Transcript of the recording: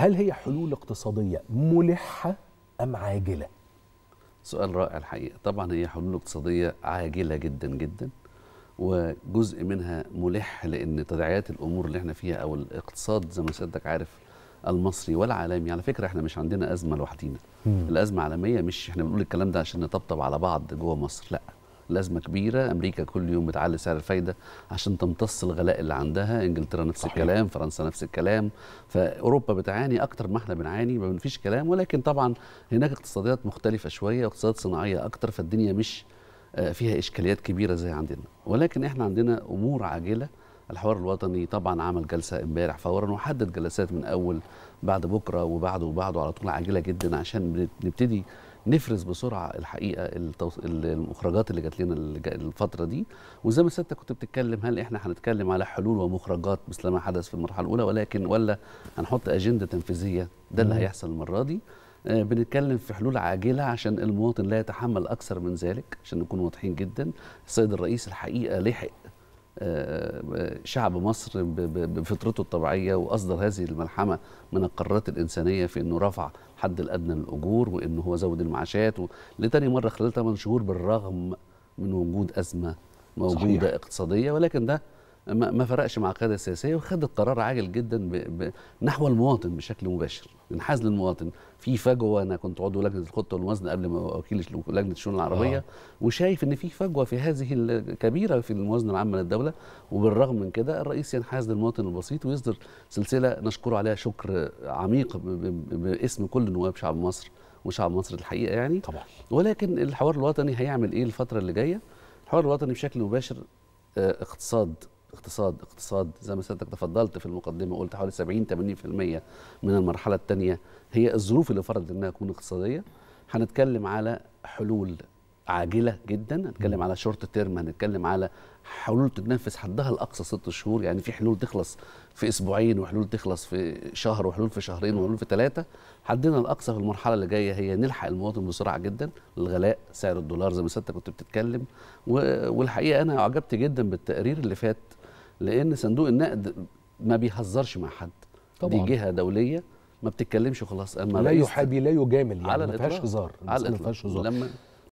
هل هي حلول اقتصاديه ملحه ام عاجله سؤال رائع الحقيقه طبعا هي حلول اقتصاديه عاجله جدا جدا وجزء منها ملح لان تداعيات الامور اللي احنا فيها او الاقتصاد زي ما سيادتك عارف المصري والعالمي على فكره احنا مش عندنا ازمه لوحدينا الازمه عالميه مش احنا بنقول الكلام ده عشان نطبطب على بعض جوه مصر لا الازمه كبيره امريكا كل يوم بتعلي سعر الفايده عشان تمتص الغلاء اللي عندها انجلترا نفس صحيح. الكلام فرنسا نفس الكلام فاوروبا بتعاني اكتر ما احنا بنعاني ما فيش كلام ولكن طبعا هناك اقتصاديات مختلفه شويه واقتصادات صناعيه اكتر فالدنيا مش آه، فيها اشكاليات كبيره زي عندنا ولكن احنا عندنا امور عاجله الحوار الوطني طبعا عمل جلسه امبارح فورا وحدد جلسات من اول بعد بكره وبعده وبعده على طول عاجله جدا عشان نبتدي نفرز بسرعه الحقيقه التوص... المخرجات اللي جات لنا الفتره دي وزي ما سيادتك كنت بتتكلم هل احنا هنتكلم على حلول ومخرجات مثل ما حدث في المرحله الاولى ولكن ولا هنحط اجنده تنفيذيه ده اللي هيحصل المره دي آه، بنتكلم في حلول عاجله عشان المواطن لا يتحمل اكثر من ذلك عشان نكون واضحين جدا السيد الرئيس الحقيقه لحق آه، شعب مصر بفطرته الطبيعيه واصدر هذه الملحمه من القرارات الانسانيه في انه رفع الحد الادنى للاجور وانه هو زود المعاشات لتاني مره خلال 8 شهور بالرغم من وجود ازمه موجوده صحيح. اقتصاديه ولكن ده ما فرقش مع القياده السياسيه وخدت قرار عاجل جدا ب... ب... نحو المواطن بشكل مباشر انحاز للمواطن في فجوه انا كنت عضو لجنه الخطه والموازنه قبل ما وكيل لجنه الشؤون العربيه آه. وشايف ان في فجوه في هذه الكبيره في الموازنه العامه للدوله وبالرغم من كده الرئيس ينحاز للمواطن البسيط ويصدر سلسله نشكر عليها شكر عميق ب... ب... باسم كل نواب شعب مصر وشعب مصر الحقيقه يعني طبعا ولكن الحوار الوطني هيعمل ايه الفتره اللي جايه الحوار الوطني بشكل مباشر آه، اقتصاد اقتصاد اقتصاد زي ما سيادتك تفضلت في المقدمه قلت حوالي 70 80% من المرحله الثانيه هي الظروف اللي فرضت انها تكون اقتصاديه هنتكلم على حلول عاجله جدا هنتكلم على شورت تيرم هنتكلم على حلول تتنفذ حدها الاقصى ست شهور يعني في حلول تخلص في اسبوعين وحلول تخلص في شهر وحلول في شهرين وحلول في ثلاثه حدنا الاقصى في المرحله اللي جايه هي نلحق المواطن بسرعه جدا الغلاء سعر الدولار زي ما سيادتك كنت بتتكلم والحقيقه انا اعجبت جدا بالتقرير اللي فات لان صندوق النقد ما بيهزرش مع حد طبعا. دي جهه دوليه ما بتتكلمش خلاص اما لا يحابي لا يجامل يعني على ما فيهاش هزار على ما فيهاش هزار لما